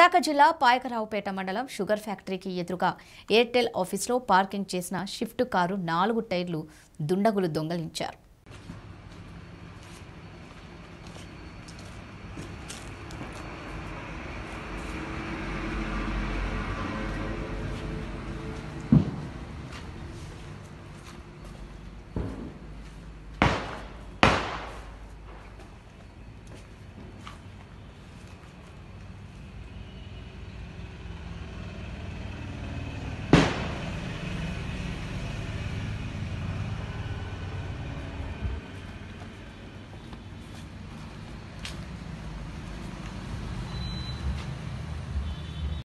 విశాఖ జిల్లా పాయకరావుపేట మండలం షుగర్ ఫ్యాక్టరీకి ఎదురుగా ఎయిర్టెల్ ఆఫీస్లో పార్కింగ్ చేసిన షిఫ్ట్ కారు నాలుగు టైర్లు దుండగులు దొంగలించారు